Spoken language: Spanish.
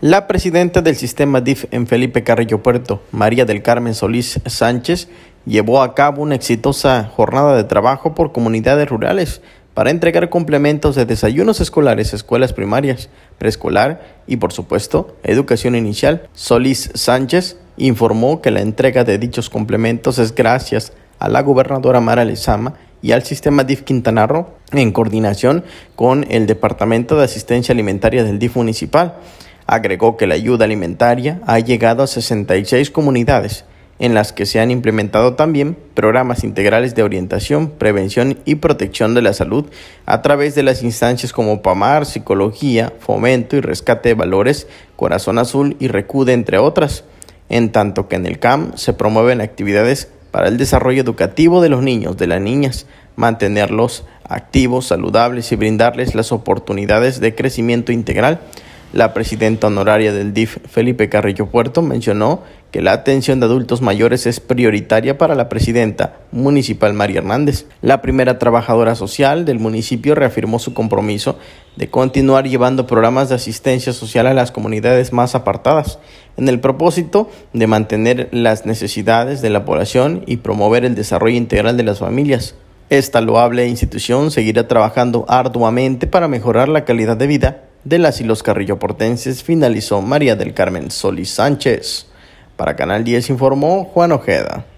La presidenta del sistema DIF en Felipe Carrillo Puerto, María del Carmen Solís Sánchez, llevó a cabo una exitosa jornada de trabajo por comunidades rurales para entregar complementos de desayunos escolares, escuelas primarias, preescolar y, por supuesto, educación inicial. Solís Sánchez informó que la entrega de dichos complementos es gracias a la gobernadora Mara Lezama y al sistema DIF Quintana Roo en coordinación con el Departamento de Asistencia Alimentaria del DIF Municipal. Agregó que la ayuda alimentaria ha llegado a 66 comunidades en las que se han implementado también programas integrales de orientación, prevención y protección de la salud a través de las instancias como PAMAR, Psicología, Fomento y Rescate de Valores, Corazón Azul y Recude, entre otras, en tanto que en el CAM se promueven actividades para el desarrollo educativo de los niños, de las niñas, mantenerlos activos, saludables y brindarles las oportunidades de crecimiento integral la presidenta honoraria del DIF, Felipe Carrillo Puerto, mencionó que la atención de adultos mayores es prioritaria para la presidenta municipal María Hernández. La primera trabajadora social del municipio reafirmó su compromiso de continuar llevando programas de asistencia social a las comunidades más apartadas, en el propósito de mantener las necesidades de la población y promover el desarrollo integral de las familias. Esta loable institución seguirá trabajando arduamente para mejorar la calidad de vida de las y los Portenses finalizó María del Carmen Solís Sánchez. Para Canal 10 informó Juan Ojeda.